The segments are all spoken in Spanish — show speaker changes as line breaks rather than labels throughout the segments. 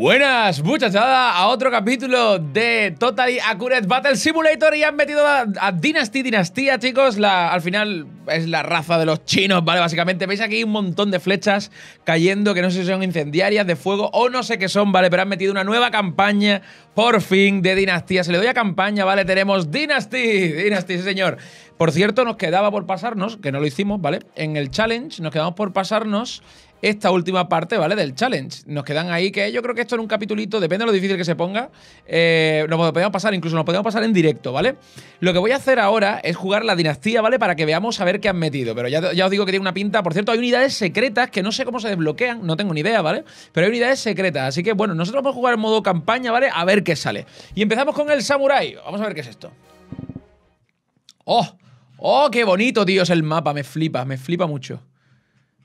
Buenas, muchachada, a otro capítulo de Totally Accurate Battle Simulator y han metido a, Dynasty, Dinastía, chicos. La, al final es la raza de los chinos, ¿vale? Básicamente, veis aquí un montón de flechas cayendo, que no sé si son incendiarias, de fuego o no sé qué son, ¿vale? Pero han metido una nueva campaña, por fin, de Dinastía. Se le doy a campaña, ¿vale? Tenemos Dynasty, Dynasty, sí señor. Por cierto, nos quedaba por pasarnos, que no lo hicimos, ¿vale? En el challenge nos quedamos por pasarnos esta última parte, ¿vale? Del challenge. Nos quedan ahí, que yo creo que esto en un capitulito, depende de lo difícil que se ponga, eh, nos podemos pasar, incluso nos podemos pasar en directo, ¿vale? Lo que voy a hacer ahora es jugar la dinastía, ¿vale? Para que veamos a ver qué han metido. Pero ya, ya os digo que tiene una pinta. Por cierto, hay unidades secretas que no sé cómo se desbloquean, no tengo ni idea, ¿vale? Pero hay unidades secretas. Así que, bueno, nosotros vamos a jugar en modo campaña, ¿vale? A ver qué sale. Y empezamos con el samurai. Vamos a ver qué es esto. ¡Oh! ¡Oh, qué bonito, tío! Es el mapa, me flipa, me flipa mucho.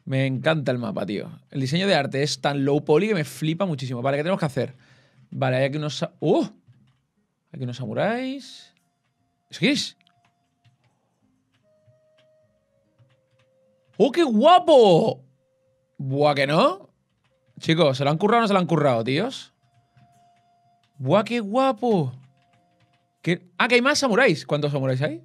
Me encanta el mapa, tío. El diseño de arte es tan low poly que me flipa muchísimo. Vale, ¿qué tenemos que hacer? Vale, hay aquí unos... ¡Uh! Aquí unos samuráis... ¡Es ¡Oh, qué guapo! Buah, que no. Chicos, ¿se lo han currado o no se lo han currado, tíos? Buah, qué guapo. Ah, que hay más samuráis. ¿Cuántos samuráis hay?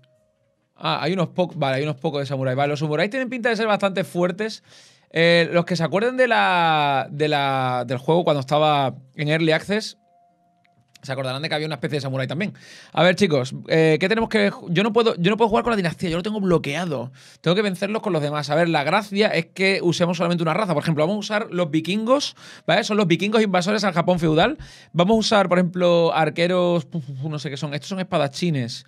Ah, hay unos pocos. Vale, hay unos pocos de samuráis. Vale, los samuráis tienen pinta de ser bastante fuertes. Eh, los que se acuerden de la, de la, del juego cuando estaba en Early Access, se acordarán de que había una especie de samurai también. A ver, chicos, eh, ¿qué tenemos que.? Yo no, puedo, yo no puedo jugar con la dinastía, yo lo tengo bloqueado. Tengo que vencerlos con los demás. A ver, la gracia es que usemos solamente una raza. Por ejemplo, vamos a usar los vikingos, ¿vale? Son los vikingos invasores al Japón feudal. Vamos a usar, por ejemplo, arqueros. No sé qué son. Estos son espadachines.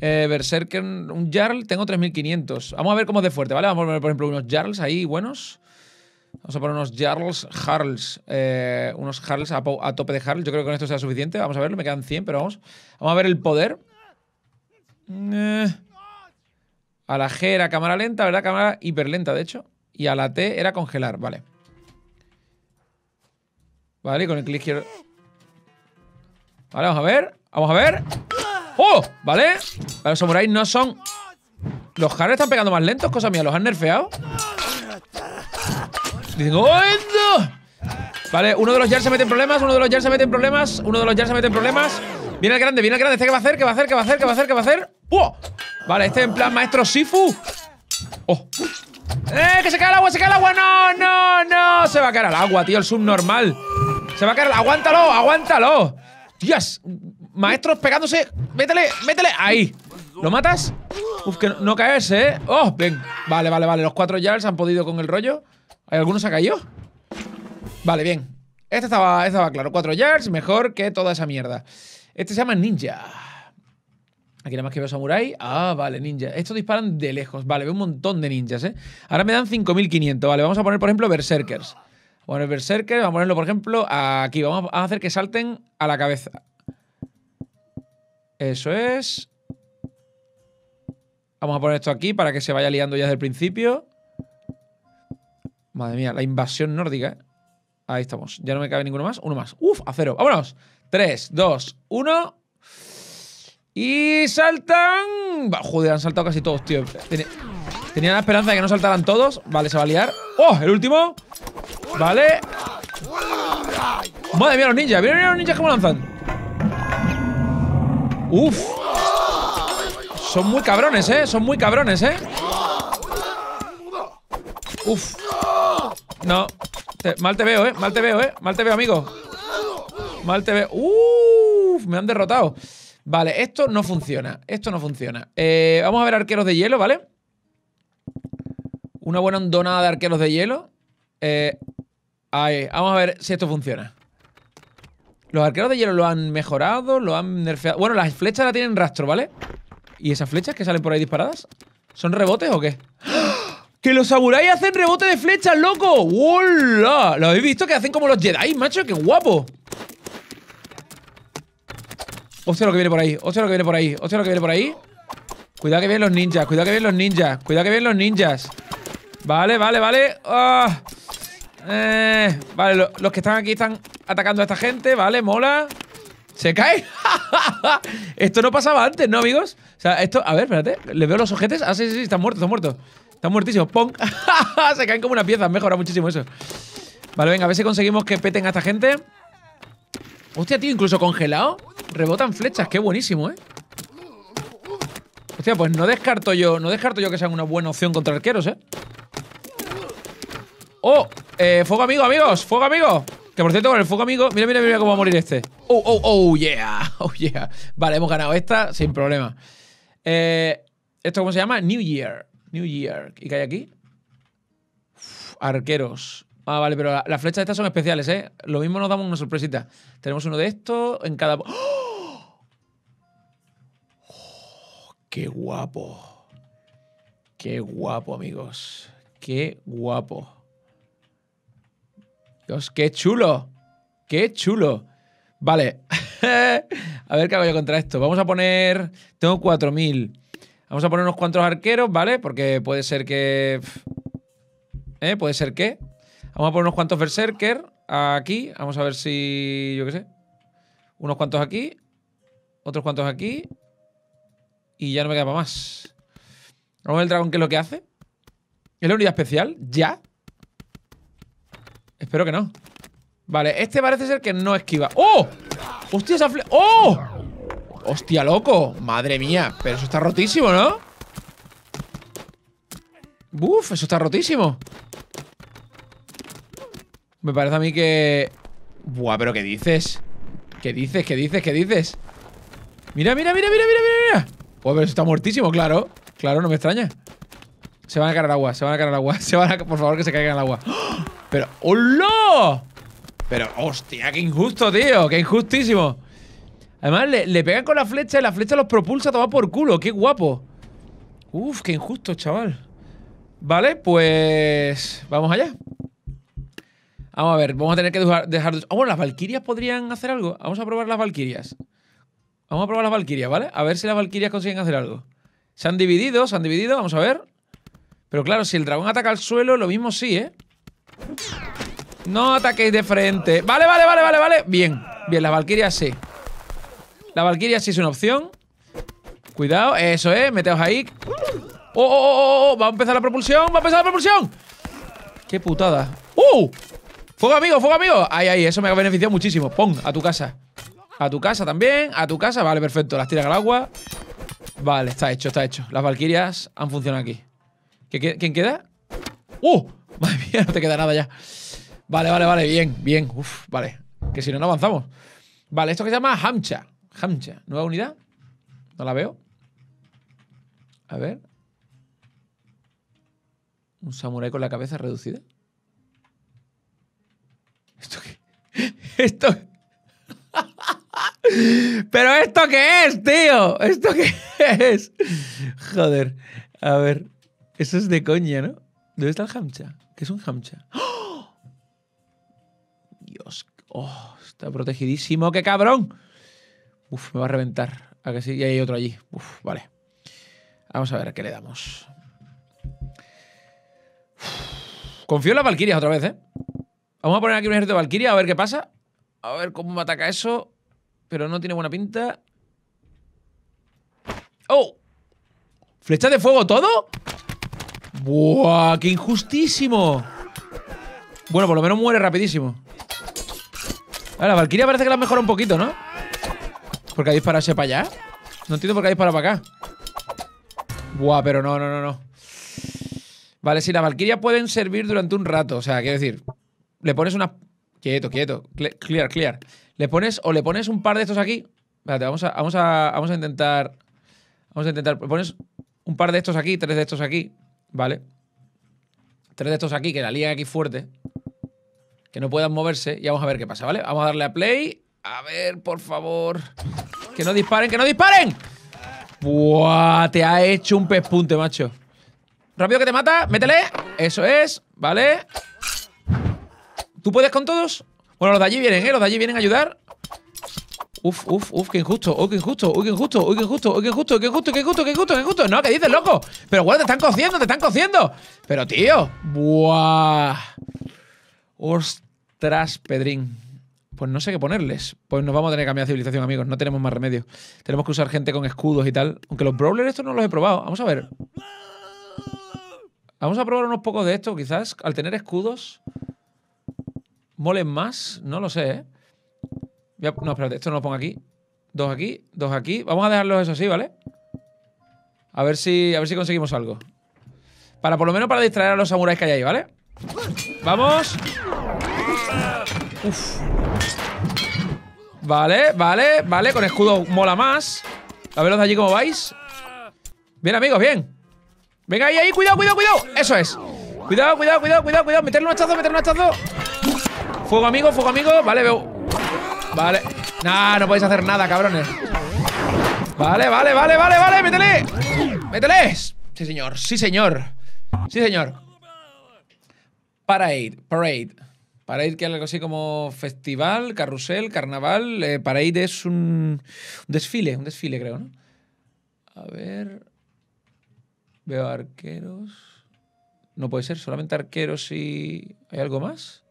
Eh, berserker, un Jarl, tengo 3500. Vamos a ver cómo es de fuerte, ¿vale? Vamos a ver, por ejemplo, unos Jarls ahí buenos. Vamos a poner unos Jarls Harls. Eh, unos Harls a, tope de Harls. Yo creo que con esto sea suficiente. Vamos a verlo. Me quedan 100, pero vamos. Vamos a ver el poder. Eh. a la G era cámara lenta, ¿verdad? Cámara hiperlenta, de hecho. Y a la T era congelar, vale. Vale, con el clic quiero... Vale, vamos a ver. Vamos a ver. ¡Oh! Vale. Los samuráis no son. Los Harls están pegando más lentos, cosa mía. Los han nerfeado. Dicen, ¡Oh, Vale, uno de los Jars se mete en problemas, uno de los Jars se mete en problemas, uno de los Jars se mete en problemas. Viene el grande, viene el grande. Este qué va a hacer? ¿Qué va a hacer? ¿Qué va a hacer? ¿Qué va a hacer? ¿Qué va a hacer? Vale, este en plan maestro Sifu. ¡Oh! ¡Eh! ¡Que se cae el agua! ¡Se cae el agua! ¡No, no, no! Se va a caer al agua, tío, el subnormal. Se va a caer al... ¡Aguántalo! ¡Aguántalo! ¡Dios! Maestros pegándose. ¡Métele! ¡Métele! ¡Ahí! ¿Lo matas? Uf, que no, caerse caes, ¿eh? ¡Oh! Ven. Vale, vale, vale. Los cuatro Jars han podido con el rollo. ¿Alguno se ha cayó? Vale, bien. Este estaba, este estaba claro. 4 yards, mejor que toda esa mierda. Este se llama Ninja. Aquí nada más que veo Samurai. Ah, vale, ninja. Estos disparan de lejos. Vale, veo un montón de ninjas, ¿eh? Ahora me dan 5500. Vale, vamos a poner, por ejemplo, Berserkers. Vamos a poner Berserkers. Vamos a ponerlo, por ejemplo, aquí. Vamos a hacer que salten a la cabeza. Eso es. Vamos a poner esto aquí para que se vaya liando ya desde el principio. Madre mía, la invasión nórdica, Ahí estamos. Ya no me cabe ninguno más. Uno más. Uf, a cero. Vámonos. Tres, dos, uno... Y saltan. joder, han saltado casi todos, tío. Tenía, la esperanza de que no saltaran todos. Vale, se va a liar. ¡Oh! El último. Vale. Madre mía, los ninjas. Mira, mira los ninjas cómo lanzan. Uf. Son muy cabrones, ¿eh? Son muy cabrones, ¿eh? Uf. No. mal te veo, ¿eh? Mal te veo, ¿eh? Mal te veo, amigo. Mal te veo. ¡Uf! Me han derrotado. Vale, esto no funciona. Esto no funciona. Eh, vamos a ver arqueros de hielo, ¿vale? Una buena hondonada de arqueros de hielo. Eh, vamos a ver si esto funciona. Los arqueros de hielo lo han mejorado, lo han nerfeado. Bueno, las flechas la tienen rastro, ¿vale? ¿Y esas flechas que salen por ahí disparadas? ¿Son rebotes o qué? ¡Ah! ¡Que los saburáis hacen rebote de flechas, loco! ¡Hola! ¿Lo habéis visto? Que hacen como los Jedi, macho. ¡Qué guapo! Hostia lo que viene por ahí. Hostia lo que viene por ahí. Hostia lo que viene por ahí. Cuidado que vienen los ninjas. Cuidado que vienen los ninjas. Cuidado que vienen los ninjas. Vale, vale, vale. Ah. Eh, vale, los que están aquí están atacando a esta gente. Vale, mola. ¿Se cae? esto no pasaba antes, ¿no, amigos? O sea, esto... A ver, espérate. ¿Le veo los ojetes? Ah, sí, sí, sí. Están muertos, están muertos. Están muertísimos. ¡Pong! se caen como una pieza. mejora muchísimo eso. Vale, venga, a ver si conseguimos que peten a esta gente. Hostia, tío, incluso congelado. Rebotan flechas. Qué buenísimo, ¿eh? Hostia, pues no descarto yo, no descarto yo que sean una buena opción contra arqueros, ¿eh? ¡Oh! Eh, fuego amigo, amigos. Fuego amigo. Que por cierto, con el fuego amigo. Mira, mira, mira cómo va a morir este. ¡Oh, oh, oh, yeah! ¡Oh, yeah! Vale, hemos ganado esta sin problema. Eh, ¿Esto cómo se llama? New Year. New York. ¿Y qué hay aquí? arqueros. Ah, vale, pero las flechas estas son especiales, ¿eh? Lo mismo nos damos una sorpresita. Tenemos uno de estos en cada... ¡Oh! ¡Qué guapo! ¡Qué guapo, amigos! ¡Qué guapo! Dios, qué chulo. Qué chulo. Vale. a ver qué hago yo contra esto. Vamos a poner... Tengo 4.000. Vamos a poner unos cuantos arqueros, ¿vale? Porque puede ser que... ¿Eh? Puede ser que... Vamos a poner unos cuantos berserker aquí. Vamos a ver si... Yo qué sé. Unos cuantos aquí. Otros cuantos aquí. Y ya no me queda para más. Vamos a ver el dragón qué es lo que hace. ¿Es la unidad especial? ¿Ya? Espero que no. Vale, este parece ser que no esquiva. ¡Oh! ¡Hostia, esa fle ¡Oh! ¡Hostia, loco! ¡Madre mía! Pero eso está rotísimo, ¿no? ¡Buf! Eso está rotísimo. Me parece a mí que... Buah, pero ¿qué dices? ¿Qué dices? ¿Qué dices? ¿Qué dices? Mira, mira, mira, mira, mira, mira, Buah, pero eso está muertísimo, claro. Claro, no me extraña. Se van a caer al agua, se van a caer al agua. Se van a... Por favor, que se caigan al agua. ¡Oh! Pero... ¡Hola! Pero, hostia, qué injusto, tío. Qué injustísimo. Además, le, le, pegan con la flecha y la flecha los propulsa a tomar por culo. ¡Qué guapo! Uf, qué injusto, chaval. Vale, pues... Vamos allá. Vamos a ver, vamos a tener que dejar... Ah, bueno, las valquirias podrían hacer algo. Vamos a probar las valquirias. Vamos a probar las valquirias, ¿vale? A ver si las valquirias consiguen hacer algo. Se han dividido, se han dividido, vamos a ver. Pero claro, si el dragón ataca al suelo, lo mismo sí, ¿eh? No ataquéis de frente. Vale, vale, vale, vale, vale. Bien, bien, las valquirias sí. La valquiria sí es una opción. Cuidado, eso es, meteos ahí. Oh oh, oh, oh, oh, va a empezar la propulsión! ¡Va a empezar la propulsión! ¡Qué putada! ¡Uh! ¡Fuego, amigo! ¡Fuego, amigo! ahí, ahí, Eso me ha beneficiado muchísimo. Pong, A tu casa. A tu casa también. A tu casa. Vale, perfecto. Las tiras al agua. Vale, está hecho, está hecho. Las valquirias han funcionado aquí. ¿Quién queda? ¡Uh! Madre mía, no te queda nada ya. Vale, vale, vale. Bien, bien. Uf, vale. Que si no, no avanzamos. Vale, esto que se llama Hamcha. Hamcha. ¿Nueva unidad? No la veo. A ver. Un samurái con la cabeza reducida. ¿Esto qué? ¿Esto ¿Pero esto qué es, tío? ¿Esto qué es? Joder. A ver. Eso es de coña, ¿no? ¿Dónde está el hamcha? ¿Qué es un hamcha? ¡Oh! Dios. Oh, está protegidísimo. ¡Qué cabrón! Uf, me va a reventar. ¿A que sí? Y hay otro allí. Uf, vale. Vamos a ver qué le damos. Confío en las Valkyrias otra vez, ¿eh? Vamos a poner aquí un ejército de Valkyria a ver qué pasa. A ver cómo me ataca eso. Pero no tiene buena pinta. ¡Oh! ¿Flechas de fuego todo? ¡Buah! ¡Qué injustísimo! Bueno, por lo menos muere rapidísimo. A ver, la Valkyria parece que la mejora un poquito, ¿no? ¿Por qué ha para allá? No entiendo por qué ha para acá. Buah, pero no, no, no, no. Vale, si las valquiria pueden servir durante un rato. O sea, quiero decir, le pones una... Quieto, quieto. Clear, clear. Le pones o le pones un par de estos aquí. Espérate, vamos a, vamos a, vamos a intentar... Vamos a intentar... Le pones un par de estos aquí, tres de estos aquí. Vale. Tres de estos aquí, que la liga aquí fuerte. Que no puedan moverse. Y vamos a ver qué pasa, ¿vale? Vamos a darle a play a ver, por favor. ¡Que no disparen, que no disparen! ¡Buah! Te ha hecho un pespunte, macho. Rápido que te mata, métele. Eso es, vale. ¿Tú puedes con todos? Bueno, los de allí vienen, ¿eh? Los de allí vienen a ayudar. Uf, uf, uf, qué injusto, uy, oh, qué injusto, uy, oh, qué injusto, uy, oh, qué injusto, uy, qué injusto, qué injusto, qué injusto, qué injusto, qué injusto. No, ¿qué dices, loco? Pero igual te están cociendo, te están cociendo. Pero, tío, buah. Ostras, Pedrín pues no sé qué ponerles. Pues nos vamos a tener que cambiar de civilización, amigos. No tenemos más remedio. Tenemos que usar gente con escudos y tal. Aunque los brawlers estos no los he probado. Vamos a ver. Vamos a probar unos pocos de estos, quizás. Al tener escudos, molen más. No lo sé, ¿eh? No, espérate. Esto no lo pongo aquí. Dos aquí, dos aquí. Vamos a dejarlos eso así, ¿vale? A ver si, a ver si conseguimos algo. Para por lo menos para distraer a los samuráis que hay ahí, ¿vale? ¡Vamos! Uf. Vale, vale, vale. Con escudo mola más. A veros de allí cómo vais. Bien, amigos, bien. Venga ahí, ahí. Cuidado, cuidado, cuidado. Eso es. Cuidado, cuidado, cuidado, cuidado, cuidado. Meterle un hachazo, meterle un hachazo. Fuego, amigo, fuego, amigo. Vale, veo. Vale. Nah, no podéis hacer nada, cabrones.
Vale, vale, vale, vale, vale. Métele.
Métele Sí, señor. Sí, señor. Sí, señor. Parade, parade. Para ir que algo así como festival, carrusel, carnaval. Eh, para ir es un, un, desfile, un desfile creo, ¿no? A ver. Veo arqueros. No puede ser, solamente arqueros y... ¿Hay algo más?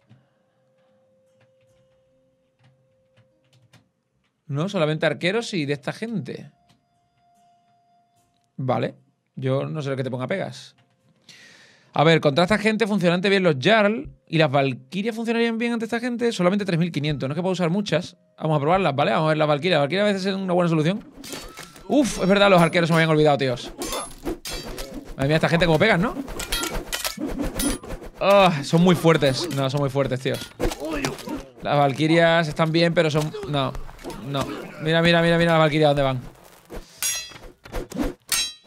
No, solamente arqueros y de esta gente. Vale. Yo no sé lo que te ponga pegas. A ver, contra esta gente funcionante bien los Jarl y las Valkyrias funcionarían bien ante esta gente. Solamente 3.500. No es que puedo usar muchas. Vamos a probarlas, ¿vale? Vamos a ver las Valkyrias. Las Valkyrias a veces es una buena solución. Uf, es verdad, los arqueros se me habían olvidado, tíos. Madre mía, esta gente como pegan, ¿no? Ah, son muy fuertes. No, son muy fuertes, tíos. Las Valkyrias están bien, pero son... No, no. Mira, mira, mira, mira las Valkyrias dónde van.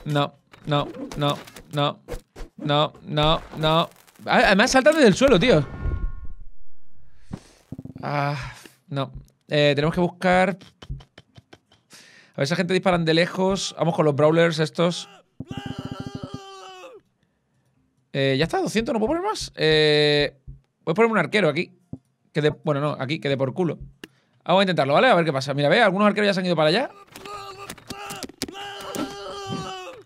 No, no, no, no. No, no, no. Ah, además, saltan desde el suelo, tío. Ah, no. Eh, tenemos que buscar. A ver, esa gente disparan de lejos. Vamos con los brawlers estos. Eh, ya está, 200, no puedo poner más. Eh, voy a poner un arquero aquí. Que de, bueno, no, aquí, que de por culo. Vamos a intentarlo, ¿vale? A ver qué pasa. Mira, ve, algunos arqueros ya se han ido para allá.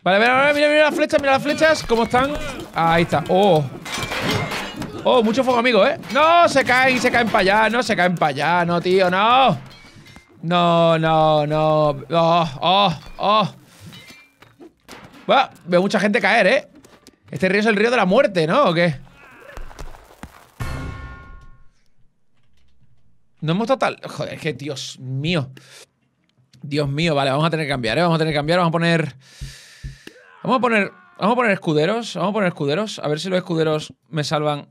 Vale, mira, mira, mira las flechas, mira las flechas, cómo están. Ahí está. Oh. Oh, mucho fuego, amigo, ¿eh? No, se caen, se caen para allá, no, se caen para allá, no, tío, no. No, no, no. Oh, oh, oh. Bueno, veo mucha gente caer, ¿eh? Este río es el río de la muerte, ¿no? ¿O qué? No hemos total. Joder, es que Dios mío. Dios mío, vale, vamos a tener que cambiar, ¿eh? Vamos a tener que cambiar, vamos a poner. Vamos a poner, vamos a poner escuderos, vamos a poner escuderos, a ver si los escuderos me salvan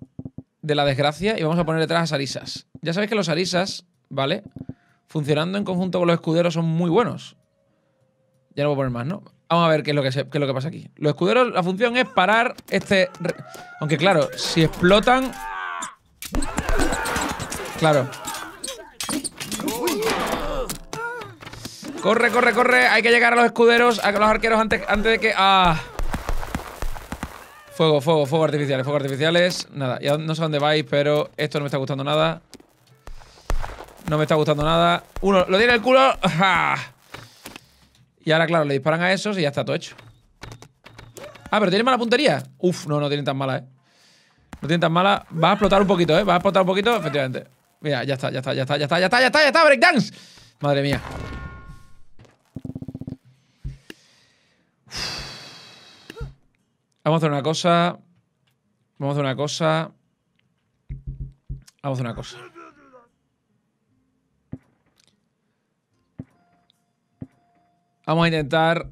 de la desgracia y vamos a poner detrás a Sarisas. Ya sabéis que los Arisas, ¿vale? Funcionando en conjunto con los escuderos son muy buenos. Ya no voy a poner más, ¿no? Vamos a ver qué que, qué es lo que pasa aquí. Los escuderos, la función es parar este... Aunque claro, si explotan... Claro, Corre, corre, corre. Hay que llegar a los escuderos, a los arqueros antes, antes de que... ¡Ah! Fuego, fuego, fuego artificiales, fuego artificiales. Nada, ya no sé dónde vais, pero esto no me está gustando nada. No me está gustando nada. Uno, lo tiene el culo. ¡Ja! Y ahora, claro, le disparan a esos y ya está todo hecho. Ah, pero tiene mala puntería. Uf, no, no tienen tan mala, eh. No tienen tan mala. Va a explotar un poquito, eh. Va a explotar un poquito, efectivamente. Mira, ya está, ya está, ya está, ya está, ya está, ya está, ya está, breakdance. Madre mía. Vamos a hacer una cosa. Vamos a hacer una cosa. Vamos a hacer una cosa. Vamos a intentar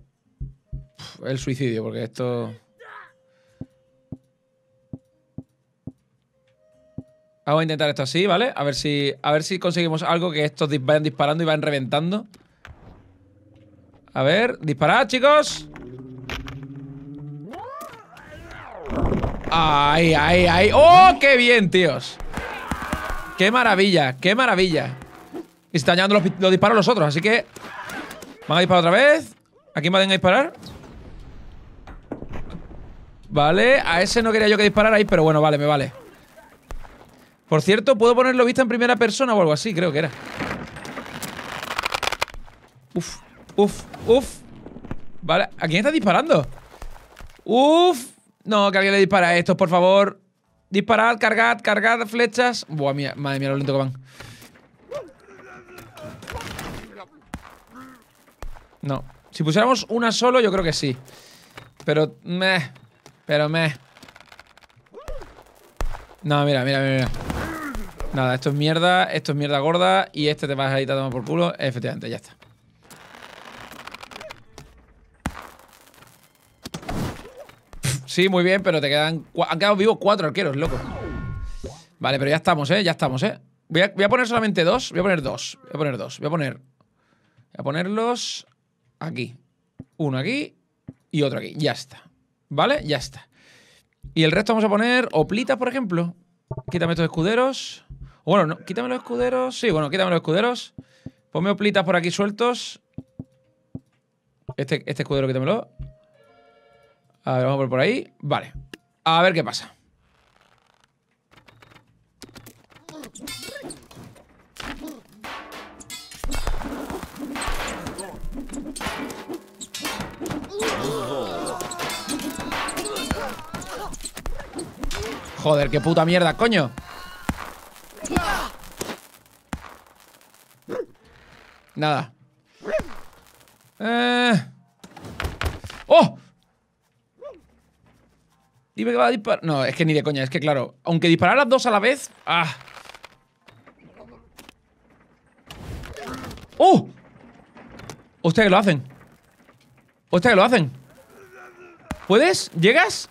el suicidio, porque esto... Vamos a intentar esto así, ¿vale? A ver si, a ver si conseguimos algo que estos vayan disparando y vayan reventando. A ver, disparad, chicos. Ay, ay, ay. ¡Oh, qué bien, tíos! ¡Qué maravilla! ¡Qué maravilla! Y están llevando los, los disparos los otros, así que... Van a disparar otra vez. ¿A quién van a disparar? Vale, a ese no quería yo que disparara ahí, pero bueno, vale, me vale. Por cierto, ¿puedo ponerlo vista en primera persona o algo así? Creo que era. Uf, uf, uf. Vale, ¿a quién está disparando? Uf. No, que alguien le dispara a estos, por favor. Disparad, cargad, cargad flechas. Buah, madre mía, lo lento que van. No. Si pusiéramos una solo, yo creo que sí. Pero me, Pero me. No, mira, mira, mira, mira. Nada, esto es mierda, esto es mierda gorda y este te vas a ir a tomar por culo. Efectivamente, ya está. Sí, muy bien, pero te quedan. Han quedado vivos cuatro arqueros, loco. Vale, pero ya estamos, ¿eh? Ya estamos, ¿eh? Voy a, poner solamente dos. Voy a poner dos. Voy a poner dos. Voy a poner. Voy a ponerlos aquí. Uno aquí y otro aquí. Ya está. ¿Vale? Ya está. Y el resto vamos a poner oplitas, por ejemplo. Quítame estos escuderos. Bueno, no, quítame los escuderos. Sí, bueno, quítame los escuderos. Ponme oplitas por aquí sueltos. Este, este escudero, quítamelo. A ver, vamos por ahí. Vale. A ver qué pasa. Joder, qué puta mierda, coño. Nada. Eh... ¡Oh! Dime que va a disparar. No, es que ni de coña, es que claro. Aunque disparar las dos a la vez. ¡Ah! ¡Oh! Hostia, que lo hacen. Hostia, que lo hacen. ¿Puedes? ¿Llegas?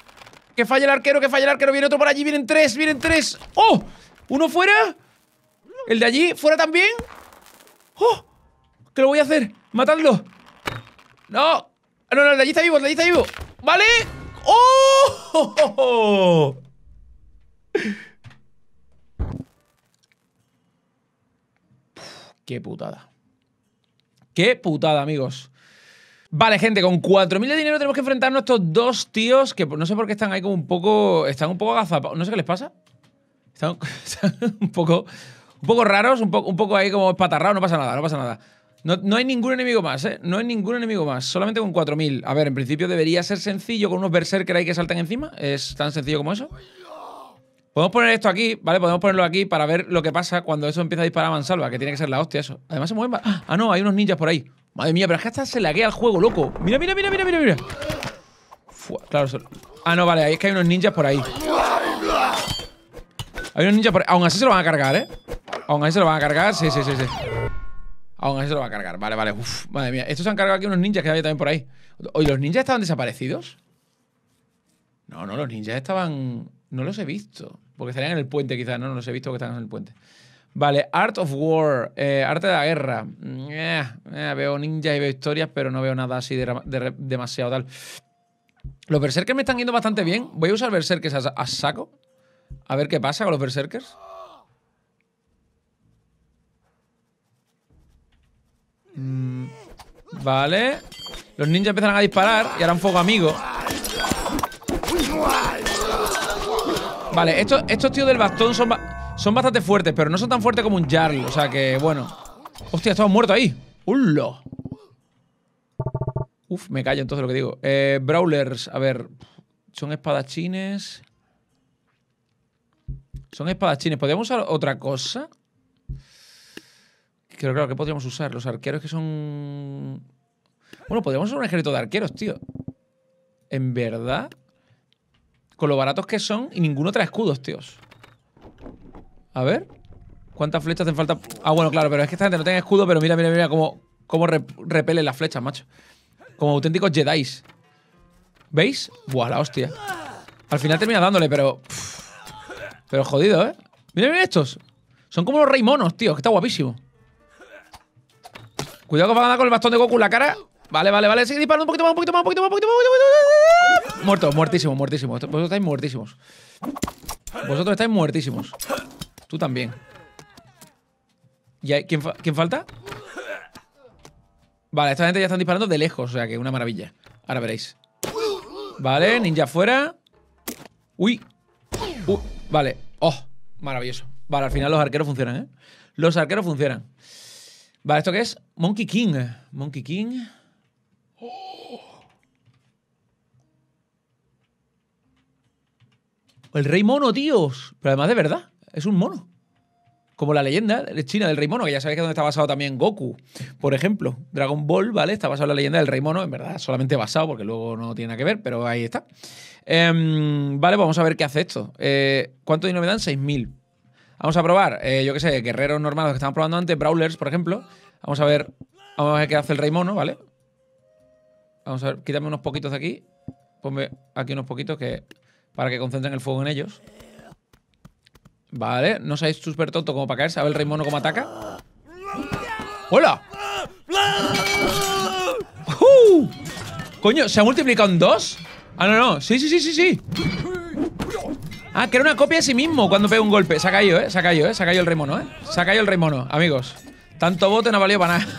Que falle el arquero, que falle el arquero. Viene otro por allí, vienen tres, vienen tres. ¡Oh! ¿Uno fuera? ¿El de allí fuera también? ¡Oh! ¿Qué lo voy a hacer? ¡Matadlo! ¡No! Ah, no, no, el de allí está vivo, el de allí está vivo. ¡Vale! ¡Oh! Qué putada. Qué putada, amigos. Vale, gente, con 4.000 de dinero tenemos que enfrentarnos a estos dos tíos que no sé por qué están ahí como un poco... Están un poco agazapados. No sé qué les pasa. Están, un poco... Un poco raros, un poco, un poco ahí como espatarrados. No pasa nada, no pasa nada. No, hay ningún enemigo más, ¿eh? No hay ningún enemigo más. Solamente con 4.000. A ver, en principio debería ser sencillo con unos berserker ahí que saltan encima. ¿Es tan sencillo como eso? Podemos poner esto aquí, ¿vale? Podemos ponerlo aquí para ver lo que pasa cuando eso empieza a disparar a mansalva, que tiene que ser la hostia eso. Además se mueven... Ah, no, hay unos ninjas por ahí. Madre mía, pero es que hasta se laguea el juego, loco. Mira, mira, mira, mira, mira, mira. claro, solo... Ah, no, vale, ahí es que hay unos ninjas por ahí. Hay unos ninjas por ahí. Aún así se lo van a cargar, ¿eh? Aún así se lo van a cargar, sí, sí, sí, sí. Aún así se lo va a cargar. Vale, vale. Uf, madre mía. Estos se han cargado aquí unos ninjas que había también por ahí. Oye, ¿los ninjas estaban desaparecidos? No, no, los ninjas estaban. No los he visto. Porque estarían en el puente, quizás. No, no los he visto que están en el puente. Vale, Art of War, eh, Arte de la Guerra. Eh, eh, veo ninjas y veo historias, pero no veo nada así de, demasiado tal. Los Berserkers me están yendo bastante bien. Voy a usar Berserkers a saco. A ver qué pasa con los Berserkers. Vale. Los ninjas empiezan a disparar y harán fuego amigo. Vale, estos, estos tíos del bastón son, son bastante fuertes, pero no son tan fuertes como un Jarl. O sea que, bueno. Hostia, estamos muertos ahí. ¡Hullo! Uf, me callo entonces lo que digo. Eh, brawlers, a ver. Son espadachines. Son espadachines. ¿Podríamos usar otra cosa? Pero claro, ¿qué podríamos usar? Los arqueros que son. Bueno, podríamos usar un ejército de arqueros, tío. En verdad. Con lo baratos que son y ninguno trae escudos, tíos. A ver. ¿Cuántas flechas hacen falta? Ah, bueno, claro, pero es que esta gente no tiene escudo, pero mira, mira, mira cómo, cómo repelen las flechas, macho. Como auténticos Jedi. ¿Veis? Buah, la hostia. Al final termina dándole, pero. pero jodido, ¿eh? Mira, mira estos. Son como los rey monos, tío, que está guapísimo. Cuidado que a con el bastón de Goku en la cara. Vale, vale, vale. Sigue disparando un poquito más, un poquito más, un poquito más, un poquito más. Muerto, muertísimo, muertísimo. Vosotros estáis muertísimos. Vosotros estáis muertísimos. Tú también. ¿Y ¿quién, falta? Vale, esta gente ya están disparando de lejos, o sea que una maravilla. Ahora veréis. Vale, ninja fuera. Uy. vale. Oh, maravilloso. Vale, al final los arqueros funcionan, ¿eh? Los arqueros funcionan. Vale, ¿esto qué es? Monkey King. Monkey King. Oh. El rey mono, tíos. Pero además de verdad, es un mono. Como la leyenda china del rey mono, que ya sabéis que es donde está basado también Goku. Por ejemplo, Dragon Ball, ¿vale? Está basado en la leyenda del rey mono, en verdad, solamente basado, porque luego no tiene nada que ver, pero ahí está. Em, vale, vamos a ver qué hace esto. Eh, ¿Cuánto dinero me dan? 6.000. Vamos a probar, eh, yo qué sé, guerreros normales que estábamos probando antes, brawlers, por ejemplo. Vamos a ver, vamos a qué hace el rey mono, ¿vale? Vamos a ver, quítame unos poquitos de aquí. Ponme aquí unos poquitos que para que concentren el fuego en ellos. Vale, no sabéis súper tonto como para caerse. A ver el rey mono cómo ataca. ¡Hola! ¡Uh! Coño, ¿se ha multiplicado en dos? Ah, no, no. Sí, sí, sí, sí, sí. Ah, que era una copia de sí mismo cuando pega un golpe. Se ha caído, ¿eh? Se ha caído, ¿eh? Se ha caído el rey mono, ¿eh? Se ha caído el rey mono, amigos. Tanto bote no ha valido para nada.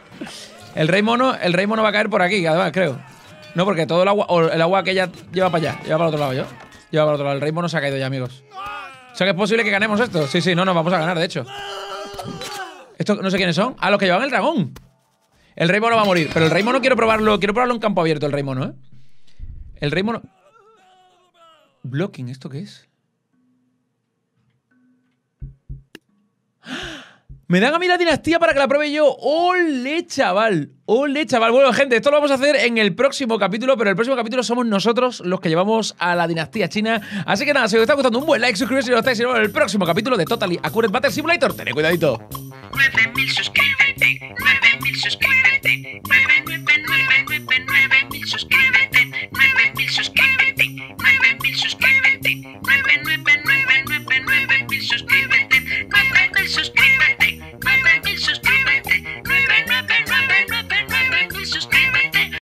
el rey mono, el rey va a caer por aquí, además, creo. No, porque todo el agua, o el agua que ella lleva para allá, lleva para el otro lado, yo. Lleva para el otro lado. El rey mono se ha caído ya, amigos. O sea que es posible que ganemos esto. Sí, sí, no nos vamos a ganar, de hecho. Esto no sé quiénes son. Ah, los que llevan el dragón. El rey mono va a morir. Pero el rey mono quiero probarlo. Quiero probarlo en campo abierto, el rey mono, ¿eh? El rey mono. Blocking, ¿esto qué es? Me dan a mí la dinastía para que la pruebe yo. ¡Ole, chaval! ¡Ole, chaval! Bueno, gente, esto lo vamos a hacer en el próximo capítulo, pero el próximo capítulo somos nosotros los que llevamos a la dinastía china. Así que nada, si os está gustando, un buen like, suscribiros si no estáis. Y en el próximo capítulo de Totally Accurate Battle Simulator, tened cuidadito. suscríbete, suscríbete,